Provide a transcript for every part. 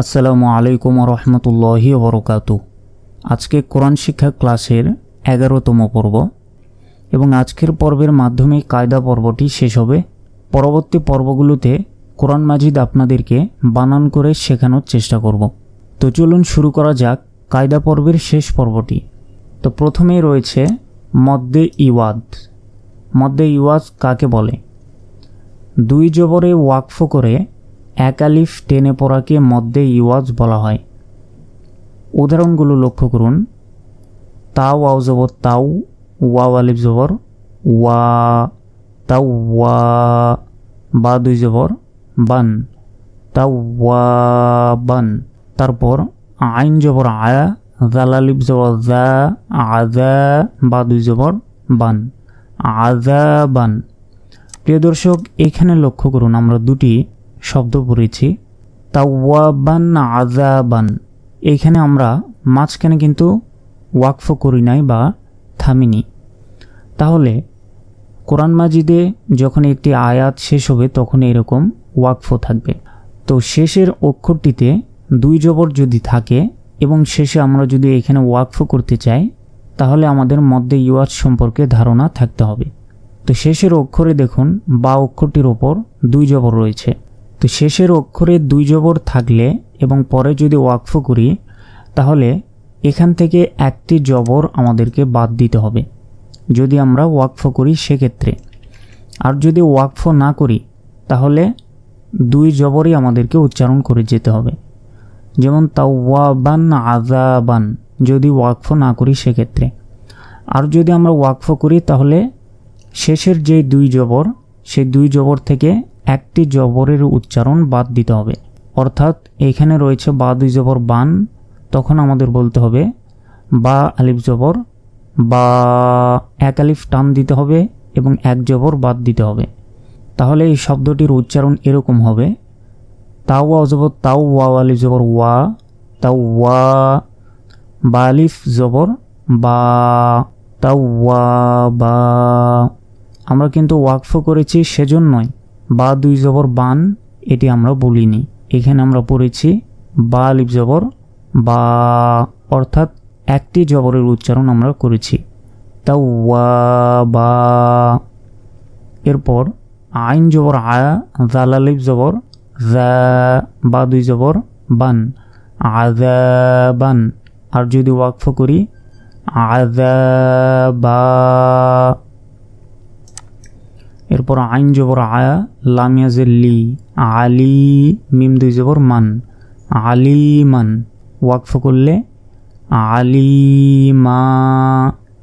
আসসালামু আলাইকুম রহমতুল্লাহি বরকাত আজকে কোরআন শিক্ষা ক্লাসের এগারোতম পর্ব এবং আজকের পর্বের মাধ্যমে কায়দা পর্বটি শেষ হবে পরবর্তী পর্বগুলোতে কোরআন মাজিদ আপনাদেরকে বানান করে শেখানোর চেষ্টা করব তো চলুন শুরু করা যাক কায়দা পর্বের শেষ পর্বটি তো প্রথমেই রয়েছে মদ্দে ইওয়াদ মদ্দে ইওয়াজ কাকে বলে দুই জবরে ওয়াকফ করে এক আলিফ টেনে পড়াকে মধ্যে ইওয়াজ বলা হয় উদাহরণগুলো লক্ষ্য করুন তাও আও জবর তাও ওয়া আলিফ জবর ওয়া তাও ওয়া বা দুই জবর বান তাও ওয়া বান তারপর আইন জবর আয়া জালালিফ জবর জা আজা বা দুই জবর বান আজা বান প্রিয় দর্শক এখানে লক্ষ্য করুন আমরা দুটি শব্দ পড়েছি তা তাওয়াবান আজাবান এইখানে আমরা মাঝখানে কিন্তু ওয়াকফ করি নাই বা থামিনি তাহলে কোরআন মাজিদে যখন একটি আয়াত শেষ হবে তখন এরকম ওয়াকফ থাকবে তো শেষের অক্ষরটিতে দুই জবর যদি থাকে এবং শেষে আমরা যদি এখানে ওয়াকফ করতে চাই তাহলে আমাদের মধ্যে ইওয়াজ সম্পর্কে ধারণা থাকতে হবে তো শেষের অক্ষরে দেখুন বা অক্ষরটির ওপর দুই জবর রয়েছে তো শেষের অক্ষরে দুই জবর থাকলে এবং পরে যদি ওয়াকফ করি তাহলে এখান থেকে একটি জবর আমাদেরকে বাদ দিতে হবে যদি আমরা ওয়াকফ করি সেক্ষেত্রে আর যদি ওয়াকফ না করি তাহলে দুই জবরই আমাদেরকে উচ্চারণ করে যেতে হবে যেমন তাওয়াবান আজাবান যদি ওয়াকফ না করি সেক্ষেত্রে আর যদি আমরা ওয়াকফ করি তাহলে শেষের যে দুই জবর সেই দুই জবর থেকে একটি জবরের উচ্চারণ বাদ দিতে হবে অর্থাৎ এখানে রয়েছে বা দুই জবর বান তখন আমাদের বলতে হবে বা আলিফ জবর বা এক আলিফ টান দিতে হবে এবং এক জবর বাদ দিতে হবে তাহলে এই শব্দটির উচ্চারণ এরকম হবে তাও ওয়া জবর তাও ওয়া আলিফ জবর ওয়া তাও ওয়া বা আলিফ জবর বা তাও ওয়া বা আমরা কিন্তু ওয়াকফ করেছি সেজন্যই বা দুই জবর বান এটি আমরা বলিনি এখানে আমরা পড়েছি বা লিপ জবর বা অর্থাৎ একটি জবরের উচ্চারণ আমরা করেছি তা ওয়া বা এরপর আইন জবর আয়া লিপ জবর জা বা দুই জবর বান বান আর যদি ওয়াকফ করি বা এরপর আইন জবর আয়া লামিয়াজের লি আলি মিম দুই জবর মান আলিমান ওয়াকফ করলে আলিমা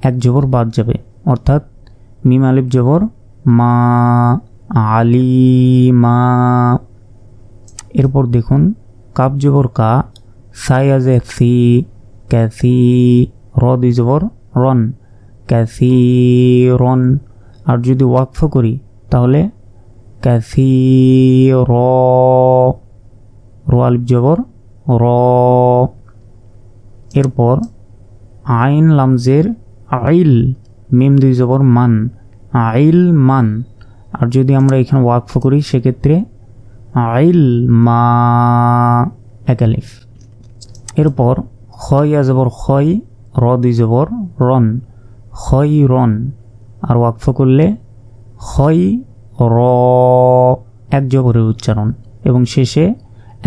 এক জবর বাদ যাবে অর্থাৎ মিম আলিব জবর মা আলিমা এরপর দেখুন কাপ জবর কা সাইয়াজে সি ক্যাসি র দুই জবর রন ক্যাসি রন আর যদি ওয়াকফ করি তাহলে ক্যাসি র আলিফ জবর র এরপর আইন লামজের আইল মিম দুই জবর মান আইল মান আর যদি আমরা এখানে ওয়াকফ করি সেক্ষেত্রে আইল মা একালিফ এরপর খয় আজবর খয় র দুই জবর রন খয় রন আর ওয়াকফ করলে হই র এক জবরের উচ্চারণ এবং শেষে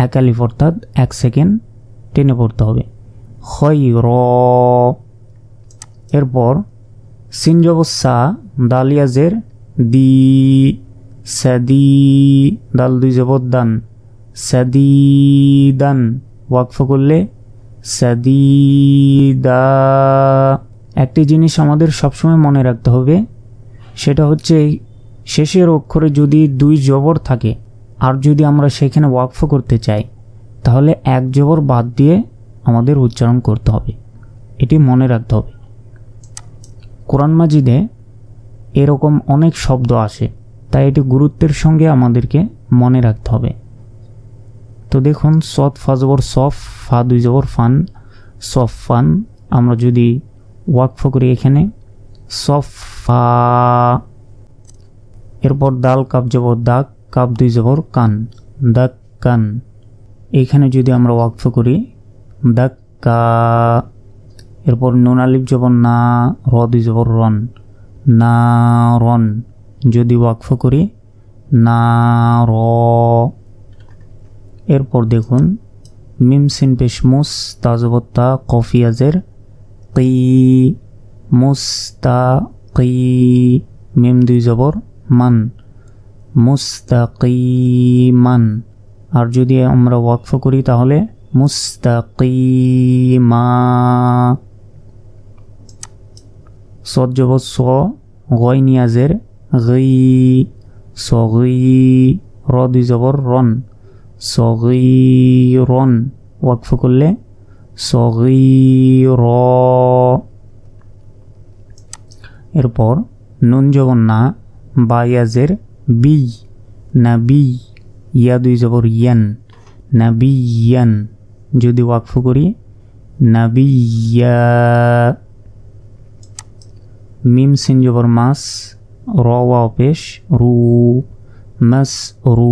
একালিফ অর্থাৎ এক সেকেন্ড টেনে পড়তে হবে হই র এরপর সিন সা দালিয়াজের দি সাদি দাল দুই জবর দান সাদিদান ওয়াকফ করলে দা একটি জিনিস আমাদের সবসময় মনে রাখতে হবে সেটা হচ্ছে শেষের অক্ষরে যদি দুই জবর থাকে আর যদি আমরা সেখানে ওয়াকফ করতে চাই তাহলে এক জবর বাদ দিয়ে আমাদের উচ্চারণ করতে হবে এটি মনে রাখতে হবে কোরআন মাজিদে এরকম অনেক শব্দ আসে তাই এটি গুরুত্বের সঙ্গে আমাদেরকে মনে রাখতে হবে তো দেখুন সৎ ফাজবর সফ ফা দুই জবর ফান সফ ফান আমরা যদি ওয়াকফ করি এখানে সফা এরপর দাল কাপ জবর দাগ কাপ দুই জবর কান দাগ কান এইখানে যদি আমরা ওয়াকফ করি দাগ কা এরপর নুন আলিফ না র দুই যাবর রন না রন যদি ওয়াকফ করি না র এরপর দেখুন মিম সিন পেশমুস তাজবত্তা কফিয়াজের مستقي مستقي ميم دوي زبر من مستقيما আর যদি আমরা ওয়াকফ করি তাহলে মুস্তাকিমা সদ জব স গই নিয়াজের গই সগি র দুই জবর রন সগি রন ওয়াকফ করলে এরপর নুন জবর না বা ইয়াজের বি না বি ইয়া দুই জবর ইয়ান না বি ইয়ান যদি ওয়াকফ করি না বি মিম সিন জবর মাস র ওয়া অপেশ রু মাস রু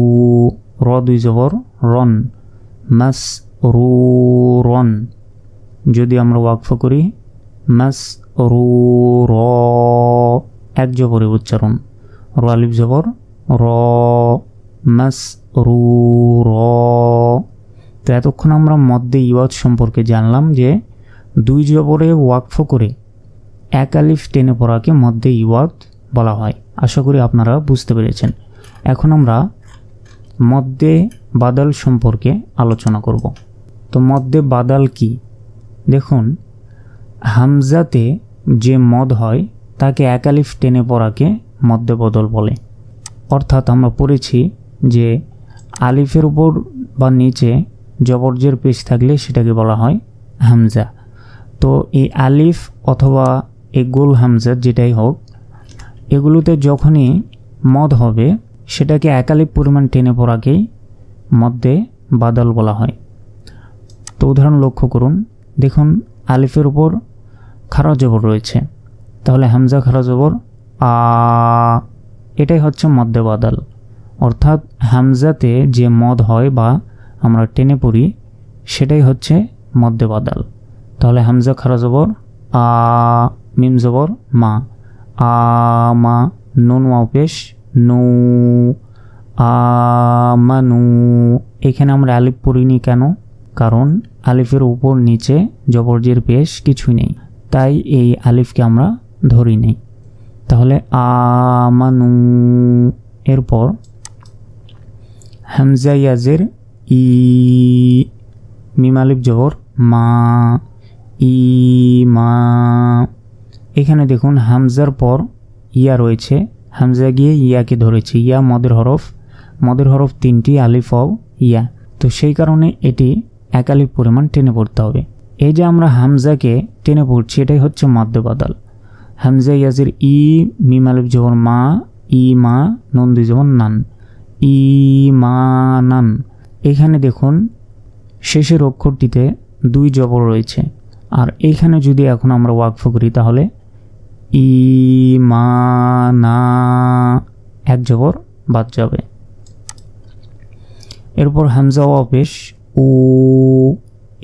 র দুই জবর রন মাস রুরন যদি আমরা ওয়াকফ করি মাস রু র এক জবরে উচ্চারণ র আলিফ জবর র মাস রু র তো এতক্ষণ আমরা মধ্যে ইওয়াজ সম্পর্কে জানলাম যে দুই জবরে ওয়াকফ করে এক আলিফ টেনে পড়াকে মধ্যে ইওয়াদ বলা হয় আশা করি আপনারা বুঝতে পেরেছেন এখন আমরা মধ্যে বাদাল সম্পর্কে আলোচনা করব তো মদ্যে বাদাল কি দেখুন হামজাতে যে মদ হয় তাকে একালিফ টেনে পড়াকে মদ্যে বদল বলে অর্থাৎ আমরা পড়েছি যে আলিফের উপর বা নিচে জবরজের পেশ থাকলে সেটাকে বলা হয় হামজা তো এই আলিফ অথবা এ গোল হামজা যেটাই হোক এগুলোতে যখনই মদ হবে সেটাকে একালিপ পরিমাণ টেনে পড়াকেই মদ্যে বাদল বলা হয় তো উদাহরণ লক্ষ্য করুন দেখুন আলিফের উপর খারা জবর রয়েছে তাহলে হামজা খারা জবর আ এটাই হচ্ছে মদ্যে বাদাল অর্থাৎ হামজাতে যে মদ হয় বা আমরা টেনে পড়ি সেটাই হচ্ছে মদ্যে বাদাল তাহলে হামজা খারা জবর আ মিম জবর মা আ মা নুন পেশ নু আ নু এখানে আমরা আলিপ পড়িনি কেন কারণ আলিফের উপর নিচে জবরজির পেশ কিছুই নেই তাই এই আলিফকে আমরা ধরি নেই তাহলে আমানু এরপর হামজা ইয়াজের ই মিম আলিফ জবর মা ই মা এখানে দেখুন হামজার পর ইয়া রয়েছে হামজা গিয়ে ইয়াকে ধরেছে ইয়া মদের হরফ মদের হরফ তিনটি আলিফ ইয়া তো সেই কারণে এটি একালি পরিমাণ টেনে পড়তে হবে এই যে আমরা হামজাকে টেনে পড়ছি এটাই হচ্ছে মাদ্যবাদাল হামজা ইয়াজির ই মিমালিব যেমন মা ই মা নন্দী যেমন নান ই মা নান এখানে দেখুন শেষের অক্ষরটিতে দুই জবর রয়েছে আর এখানে যদি এখন আমরা ওয়াকফ করি তাহলে ই মা না এক জবর বাদ যাবে এরপর হামজা ওয়া পেশ ও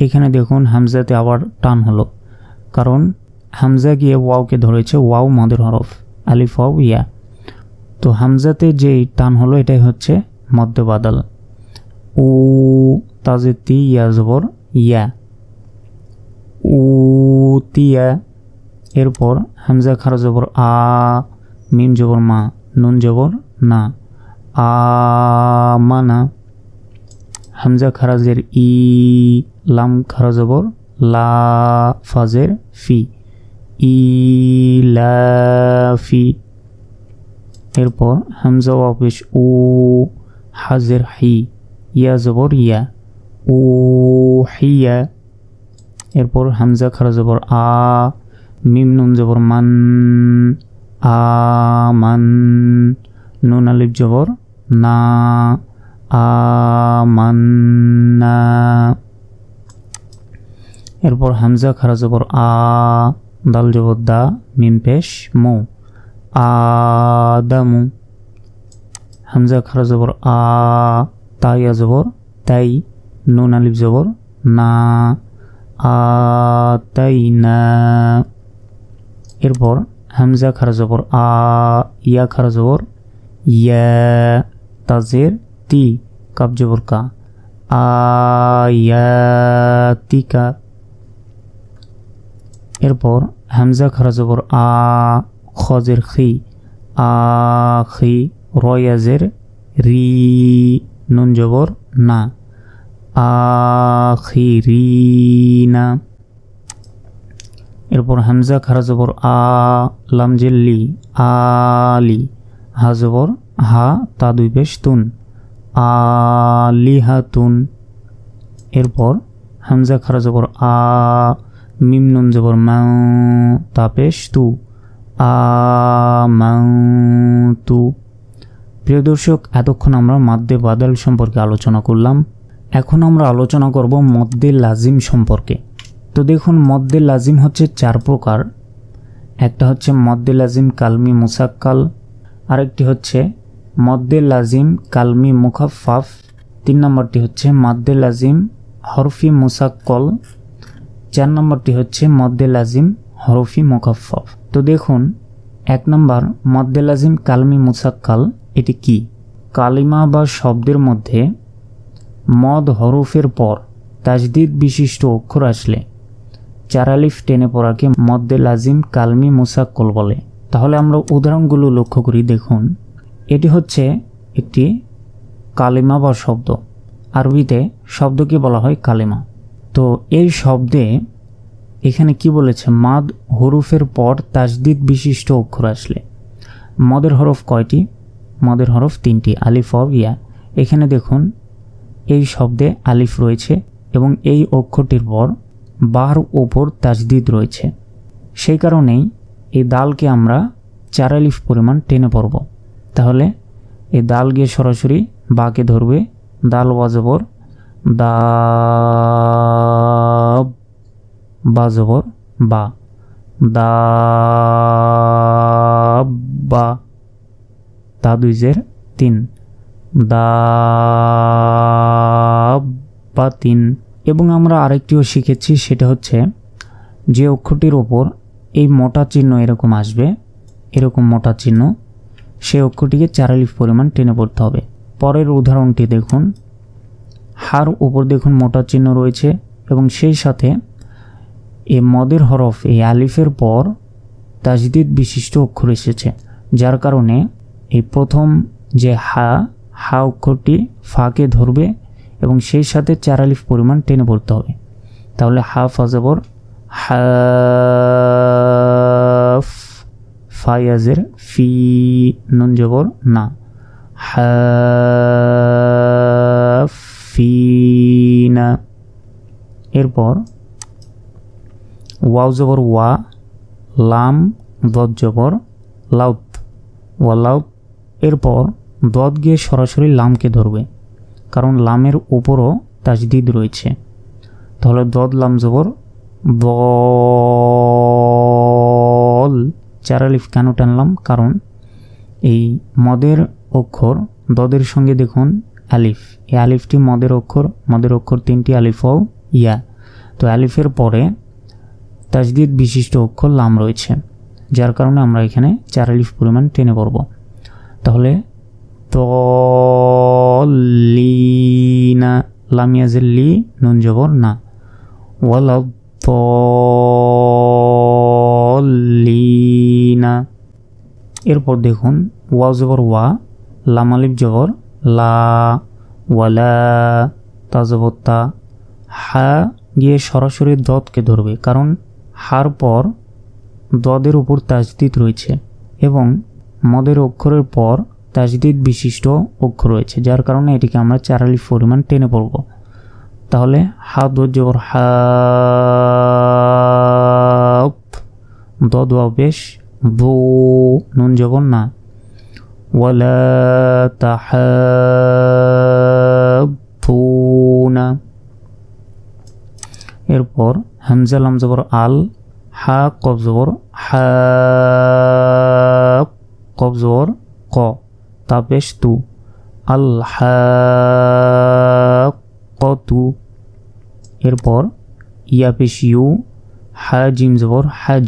এখানে দেখুন হামজাতে আবার টান হলো কারণ হামজা গিয়ে ওয়াওকে ধরেছে ওয়াও মাদুর হরফ আলিফ ইয়া তো হামজাতে যে টান হলো এটাই হচ্ছে মদ্যবাদাল ও তাজে তি জবর ইয়া উ তিয়া এরপর হামজা খার জবর আ মিম জবর মা নুন জবর না আ মানা হামজা খারাজের ই লাম খারাজবর লা ফাজের ফি ই লা ফি এরপর হামজা অফিস ও হাজের হি ইয়া জবর ইয়া ও হিয়া এরপর হামজা খারা জবর আ মিম নুন জবর মান আ মান নুন আলিফ জবর না আমান্না এরপর হামজা খারা জবর আ দাল জবর দা মিম পেশ মু আদামু হামজা খারা জবর আ তাইয়া জবর তাই নুন আলিব জবর না না এরপর হামজা খারা জবর আ ইয়া খারা জবর ইয়া তাজের তি কাপ জবর কা আয়াতিকা এরপর হামজা খারা আ খজের খি আখি রয়াজের রি নুন জবর না এরপর হামজা খারা জবর আলি হা হা তা দুই বেশ তুন আলিহাতুন এরপর হামজা খারা জবর আ মিমনুন জবর মা তাপেশ তু আ মাউ তু প্রিয় দর্শক এতক্ষণ আমরা মাদ্দে বাদাল সম্পর্কে আলোচনা করলাম এখন আমরা আলোচনা করব মদ্দে লাজিম সম্পর্কে তো দেখুন মদ্দে লাজিম হচ্ছে চার প্রকার একটা হচ্ছে মদ্দে লাজিম কালমি মুসাক্কাল আরেকটি হচ্ছে মদ্দে লাজিম কালমি মুখাফাফ তিন নম্বরটি হচ্ছে মাদ্দে লাজিম হরফি মুসাক্কল চার নম্বরটি হচ্ছে মদ্দে লাজিম হরফি মুখাফফ তো দেখুন এক নম্বর মদ্দে লাজিম কালমি মুসাক্কাল এটি কি কালিমা বা শব্দের মধ্যে মদ হরফের পর তাজদিদ বিশিষ্ট অক্ষর আসলে চারালিফ টেনে পড়াকে মদ্দে লাজিম কালমি মুসাক্কল বলে তাহলে আমরা উদাহরণগুলো লক্ষ্য করি দেখুন এটি হচ্ছে একটি কালিমা বা শব্দ আরবিতে শব্দকে বলা হয় কালিমা তো এই শব্দে এখানে কি বলেছে মাদ হরুফের পর তাজদিদ বিশিষ্ট অক্ষর আসলে মদের হরফ কয়টি মদের হরফ তিনটি আলিফ অব ইয়া এখানে দেখুন এই শব্দে আলিফ রয়েছে এবং এই অক্ষরটির পর বার ওপর তাজদিদ রয়েছে সেই কারণেই এই দালকে আমরা চার আলিফ পরিমাণ টেনে পড়ব তাহলে এই দাল গিয়ে সরাসরি বাকে ধরবে দাল বাজবর দা বাজবর বা দা বা দুই জের তিন দা বা তিন এবং আমরা আরেকটিও শিখেছি সেটা হচ্ছে যে অক্ষরটির ওপর এই মোটা চিহ্ন এরকম আসবে এরকম মোটা চিহ্ন সেই অক্ষটিকে চারালিফ পরিমাণ টেনে পড়তে হবে পরের উদাহরণটি দেখুন হার উপর দেখুন মোটা চিহ্ন রয়েছে এবং সেই সাথে এ মদের হরফ এই আলিফের পর তাজদিদ বিশিষ্ট অক্ষর এসেছে যার কারণে এই প্রথম যে হা হা অক্ষরটি ফাঁকে ধরবে এবং সেই সাথে চারালিফ পরিমাণ টেনে পড়তে হবে তাহলে হা ফাজাবর হাফ ফায়াজের ফি নুন জবর না হাফিনা এরপর ওয়াও জবর ওয়া লাম দদ জবর লাউত ওয়া লাউত এরপর দদ গিয়ে সরাসরি লামকে ধরবে কারণ লামের উপরও তাজদিদ রয়েছে তাহলে দদ লাম জবর দ চ্যারালিফ কেন টানলাম কারণ এই মদের অক্ষর দদের সঙ্গে দেখুন আলিফ এই আলিফটি মদের অক্ষর মদের অক্ষর তিনটি আলিফ ইয়া তো আলিফের পরে তাজদিদ বিশিষ্ট অক্ষর লাম রয়েছে যার কারণে আমরা এখানে চার আলিফ পরিমাণ টেনে পড়ব তাহলে তলিনা লামিয়াজের লি নুন জবর না ওয়াল লি ই না এরপর দেখুন ওয়া জবর ওয়া লামালিব জবর লা ওয়ালা তা জবর তা হা গিয়ে সরাসরি দদকে ধরবে কারণ হার পর দদের উপর তাজদিদ রয়েছে এবং মদের অক্ষরের পর তাজদিদ বিশিষ্ট অক্ষর রয়েছে যার কারণে এটিকে আমরা চারালি পরিমাণ টেনে পড়ব তাহলে হা দোর হা দদ বেশ দু নুন জবর না ওয়ালা তাহাবুনা এরপর হামজা লাম জবর আল হা কব জবর হা কব জবর ক তাপেশ তু আল হা ক তু এরপর ইয়া ইউ হা জিম জবর হাজ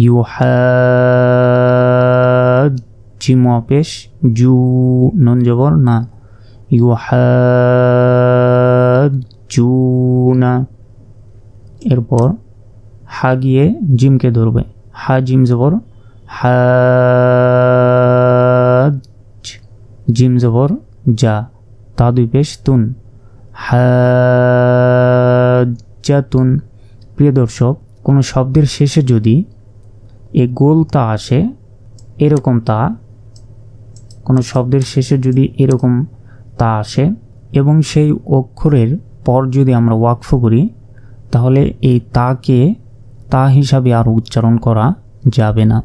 জিম অপেশ জু নন জবর না জু না এরপর হা গিয়ে জিমকে ধরবে হা জিম জবর হা জিম জবর যা তা দুই পেশ তুন হা তুন প্রিয় দর্শক কোনো শব্দের শেষে যদি এ গোল তা আসে এরকম তা কোনো শব্দের শেষে যদি এরকম তা আসে এবং সেই অক্ষরের পর যদি আমরা ওয়াকফ করি তাহলে এই তাকে তা হিসাবে আর উচ্চারণ করা যাবে না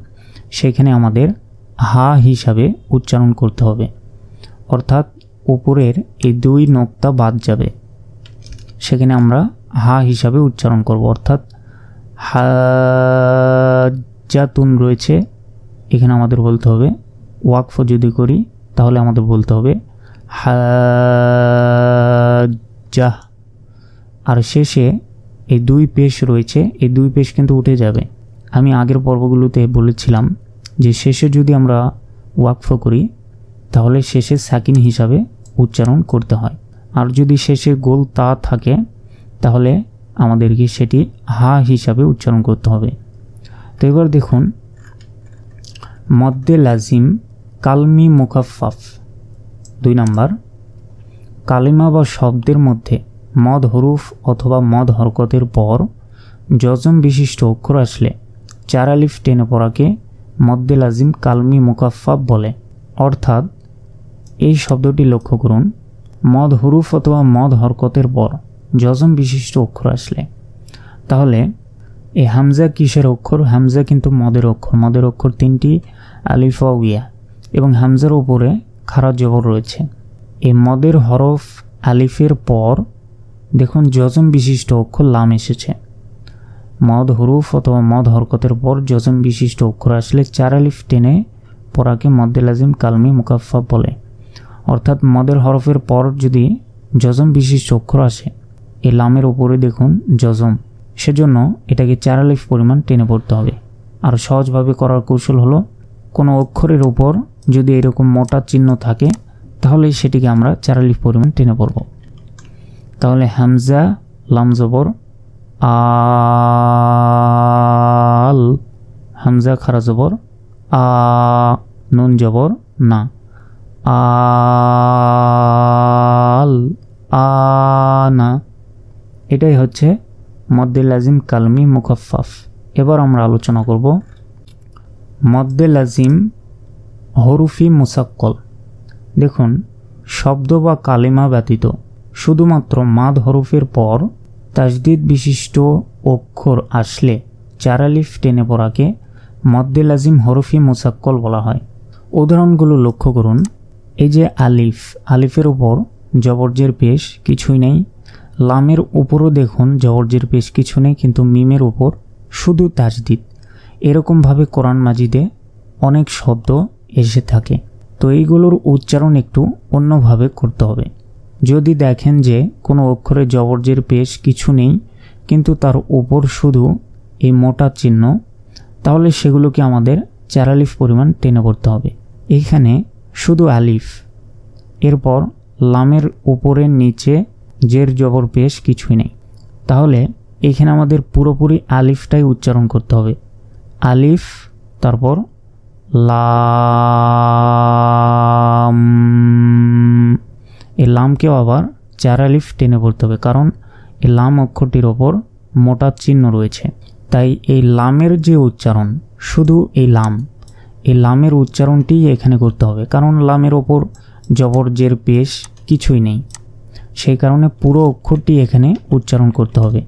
সেখানে আমাদের হা হিসাবে উচ্চারণ করতে হবে অর্থাৎ উপরের এই দুই নোক্তা বাদ যাবে সেখানে আমরা হা হিসাবে উচ্চারণ করব অর্থাৎ হা তুন রয়েছে এখানে আমাদের বলতে হবে ওয়াকফ যদি করি তাহলে আমাদের বলতে হবে হাজাহ আর শেষে এই দুই পেশ রয়েছে এই দুই পেশ কিন্তু উঠে যাবে আমি আগের পর্বগুলোতে বলেছিলাম যে শেষে যদি আমরা ওয়াকফ করি তাহলে শেষে সাকিন হিসাবে উচ্চারণ করতে হয় আর যদি শেষে গোল তা থাকে তাহলে আমাদেরকে সেটি হা হিসাবে উচ্চারণ করতে হবে তো এবার দেখুন মদ্দে লাজিম কালমি মুকাফাফ দুই নাম্বার কালিমা বা শব্দের মধ্যে মদ হরুফ অথবা মদ হরকতের পর যজম বিশিষ্ট অক্ষর আসলে চারালিফ টেনে পড়াকে মদ্দে লাজিম কালমি মুকাফাফ বলে অর্থাৎ এই শব্দটি লক্ষ্য করুন মদ হরুফ অথবা মদ হরকতের পর যজম বিশিষ্ট অক্ষর আসলে তাহলে এই হামজা কিসের অক্ষর হামজা কিন্তু মদের অক্ষর মদের অক্ষর তিনটি আলিফা উইয়া এবং হামজার উপরে খারাপ জবর রয়েছে এই মদের হরফ আলিফের পর দেখুন যজম বিশিষ্ট অক্ষর লাম এসেছে মদ হরুফ অথবা মদ হরকতের পর যজম বিশিষ্ট অক্ষর আসলে চার আলিফ টেনে পড়াকে মদ্দেল আজিম কালমি মুকাফা বলে অর্থাৎ মদের হরফের পর যদি যজম বিশিষ্ট অক্ষর আসে এ লামের ওপরে দেখুন যজম সেজন্য এটাকে চার আলিফ পরিমাণ টেনে পড়তে হবে আর সহজভাবে করার কৌশল হলো কোনো অক্ষরের উপর যদি এরকম মোটা চিহ্ন থাকে তাহলে সেটিকে আমরা চার আলিফ পরিমাণ টেনে পড়ব তাহলে হামজা লামজবর আল হামজা খারা জবর আ নুন জবর না আল আ না এটাই হচ্ছে মদ্দে লাজিম কালমি মুকফাফ এবার আমরা আলোচনা করব মদ্দে লাজিম হরুফি মুসাক্কল দেখুন শব্দ বা কালিমা ব্যতীত শুধুমাত্র মাদ হরফের পর তাজদিদ বিশিষ্ট অক্ষর আসলে চারালিফ টেনে পড়াকে মদ্দে লাজিম হরফি মুসাক্কল বলা হয় উদাহরণগুলো লক্ষ্য করুন এই যে আলিফ আলিফের ওপর জবরজের পেশ কিছুই নেই লামের উপরও দেখুন জর্জের পেশ কিছু নেই কিন্তু মিমের উপর শুধু তাজদিদ এরকমভাবে কোরআন মাজিদে অনেক শব্দ এসে থাকে তো এইগুলোর উচ্চারণ একটু অন্যভাবে করতে হবে যদি দেখেন যে কোনো অক্ষরে জবর্জের পেশ কিছু নেই কিন্তু তার ওপর শুধু এই মোটা চিহ্ন তাহলে সেগুলোকে আমাদের চারালিফ পরিমাণ টেনে করতে হবে এখানে শুধু আলিফ এরপর লামের উপরের নিচে জের জবর পেশ কিছুই নেই তাহলে এখানে আমাদের পুরোপুরি আলিফটাই উচ্চারণ করতে হবে আলিফ তারপর লাম এই লামকেও আবার চার আলিফ টেনে পড়তে হবে কারণ এই লাম অক্ষরটির ওপর মোটা চিহ্ন রয়েছে তাই এই লামের যে উচ্চারণ শুধু এই লাম এই লামের উচ্চারণটি এখানে করতে হবে কারণ লামের ওপর জবর জের পেশ কিছুই নেই সেই কারণে পুরো অক্ষরটি এখানে উচ্চারণ করতে হবে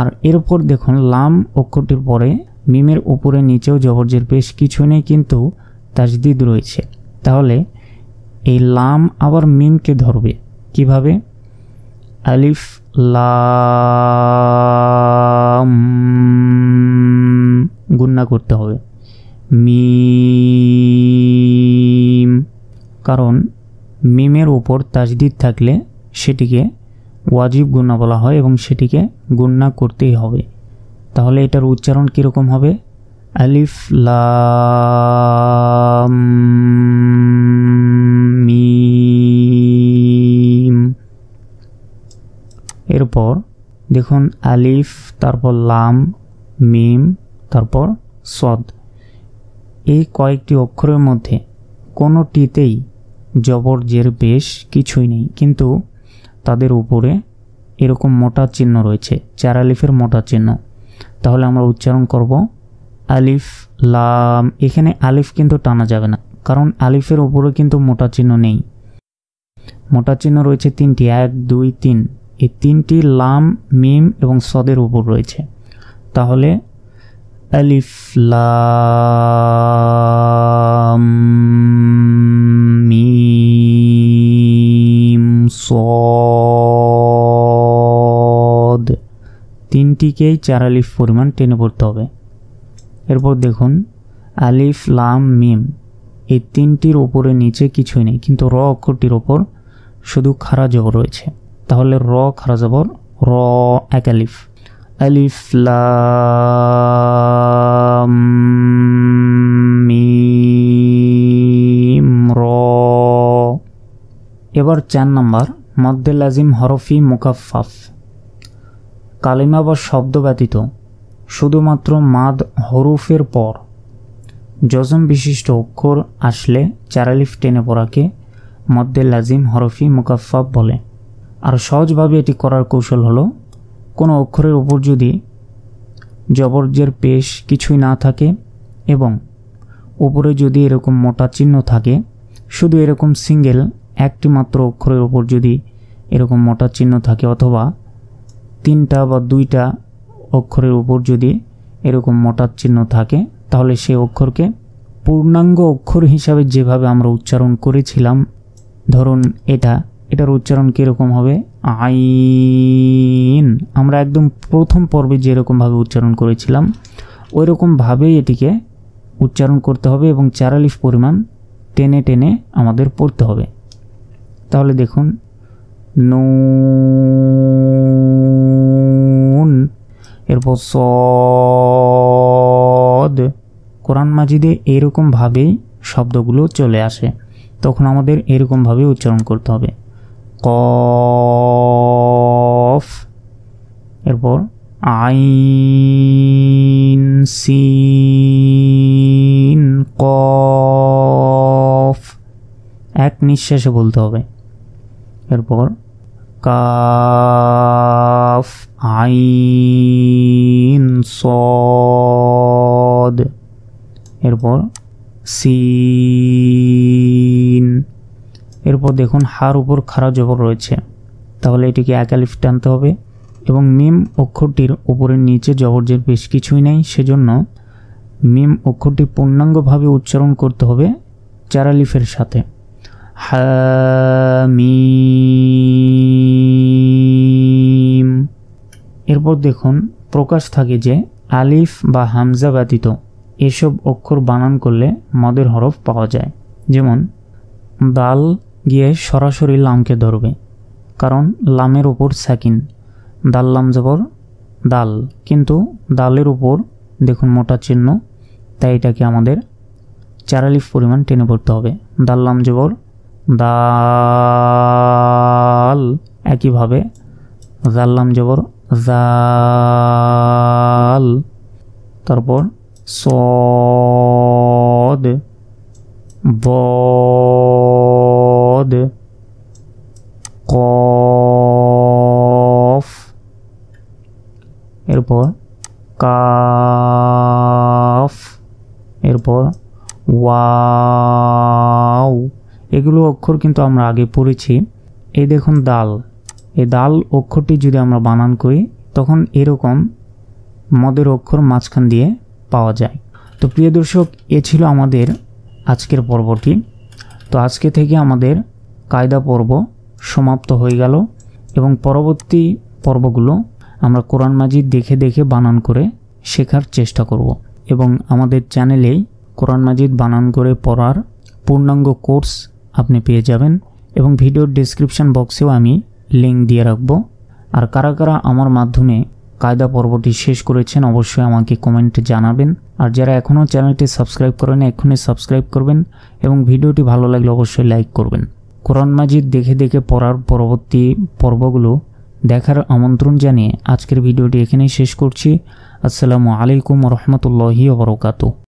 আর এরপর দেখুন লাম অক্ষরটির পরে মিমের উপরে নিচেও জবরজের বেশ কিছু নেই কিন্তু তাজদিদ রয়েছে তাহলে এই লাম আবার মিমকে ধরবে কিভাবে আলিফ লাম গুন্না করতে হবে মিম কারণ মিমের উপর তাজদিদ থাকলে সেটিকে ওয়াজিব গুণা বলা হয় এবং সেটিকে গুণা করতেই হবে তাহলে এটার উচ্চারণ কীরকম হবে আলিফ লাম এরপর দেখুন আলিফ তারপর লাম মিম তারপর সদ এই কয়েকটি অক্ষরের মধ্যে কোনোটিতেই জবর জের বেশ কিছুই নেই কিন্তু তাদের উপরে এরকম মোটা চিহ্ন রয়েছে চার আলিফের মোটা চিহ্ন তাহলে আমরা উচ্চারণ করব আলিফ লাম এখানে আলিফ কিন্তু টানা যাবে না কারণ আলিফের উপরে কিন্তু মোটা চিহ্ন নেই মোটা চিহ্ন রয়েছে তিনটি এক দুই তিন এই তিনটি লাম মিম এবং সদের উপর রয়েছে তাহলে আলিফ লাম সদ তিনটিকেই চার আলিফ পরিমাণ টেনে পড়তে হবে এরপর দেখুন আলিফ লাম মিম এই তিনটির ওপরে নিচে কিছুই নেই কিন্তু র অক্ষরটির ওপর শুধু খারা জবর রয়েছে তাহলে র খারা জবর র এক আলিফ আলিফ লাম এবার চার নম্বর মদ্দে লাজিম হরফি মুকাফাফ কালিমা বা শব্দ ব্যতীত শুধুমাত্র মাদ হরুফের পর যজম বিশিষ্ট অক্ষর আসলে চারালিফ টেনে পড়াকে মদ্দে লাজিম হরফি মুকাফাফ বলে আর সহজভাবে এটি করার কৌশল হলো কোনো অক্ষরের উপর যদি জবরজের পেশ কিছুই না থাকে এবং উপরে যদি এরকম মোটা চিহ্ন থাকে শুধু এরকম সিঙ্গেল একটি মাত্র অক্ষরের ওপর যদি এরকম মোটা চিহ্ন থাকে অথবা তিনটা বা দুইটা অক্ষরের উপর যদি এরকম মোটা চিহ্ন থাকে তাহলে সেই অক্ষরকে পূর্ণাঙ্গ অক্ষর হিসাবে যেভাবে আমরা উচ্চারণ করেছিলাম ধরুন এটা এটার উচ্চারণ কীরকম হবে আইন আমরা একদম প্রথম পর্বে যেরকমভাবে উচ্চারণ করেছিলাম ওই রকমভাবেই এটিকে উচ্চারণ করতে হবে এবং চারালিশ পরিমাণ টেনে টেনে আমাদের পড়তে হবে তাহলে দেখুন নুন এরপর সদ কোরআন মাজিদে এরকমভাবেই শব্দগুলো চলে আসে তখন আমাদের এরকমভাবে উচ্চারণ করতে হবে কফ এরপর আইন সিন কফ এক নিঃশ্বাসে বলতে হবে এরপর কাফ আইন সদ এরপর সিন এরপর দেখুন হার উপর খারা জবর রয়েছে তাহলে এটিকে এক আলিফ টানতে হবে এবং মিম অক্ষরটির উপরের নিচে যে বেশ কিছুই নেই সেজন্য মিম অক্ষরটি পূর্ণাঙ্গভাবে উচ্চারণ করতে হবে চারালিফের সাথে হামিম এরপর দেখুন প্রকাশ থাকে যে আলিফ বা হামজা ব্যতীত এসব অক্ষর বানান করলে মদের হরফ পাওয়া যায় যেমন দাল গিয়ে সরাসরি লামকে ধরবে কারণ লামের ওপর সাকিন দাল লাম জবর দাল কিন্তু দালের উপর দেখুন মোটা চিহ্ন তাই এটাকে আমাদের চার আলিফ পরিমাণ টেনে পড়তে হবে দাল লাম জবর দাল একইভাবে জাল্লাম জবর জাল তারপর সদ বদ কফ এরপর কাফ এরপর ওয়া এগুলো অক্ষর কিন্তু আমরা আগে পড়েছি এই দেখুন দাল এই দাল অক্ষরটি যদি আমরা বানান করি তখন এরকম মদের অক্ষর মাঝখান দিয়ে পাওয়া যায় তো প্রিয় দর্শক এ ছিল আমাদের আজকের পর্বটি তো আজকে থেকে আমাদের কায়দা পর্ব সমাপ্ত হয়ে গেল এবং পরবর্তী পর্বগুলো আমরা কোরআন মাজিদ দেখে দেখে বানান করে শেখার চেষ্টা করব এবং আমাদের চ্যানেলেই কোরআন মাজিদ বানান করে পড়ার পূর্ণাঙ্গ কোর্স আপনি পেয়ে যাবেন এবং ভিডিওর ডিসক্রিপশান বক্সেও আমি লিঙ্ক দিয়ে রাখব আর কারা কারা আমার মাধ্যমে কায়দা পর্বটি শেষ করেছেন অবশ্যই আমাকে কমেন্টে জানাবেন আর যারা এখনও চ্যানেলটি সাবস্ক্রাইব করেন এখনই সাবস্ক্রাইব করবেন এবং ভিডিওটি ভালো লাগলে অবশ্যই লাইক করবেন কোরআন মাজিদ দেখে দেখে পড়ার পরবর্তী পর্বগুলো দেখার আমন্ত্রণ জানিয়ে আজকের ভিডিওটি এখানেই শেষ করছি আসসালামু আলাইকুম রহমতুল্লাহি ওবরকাতু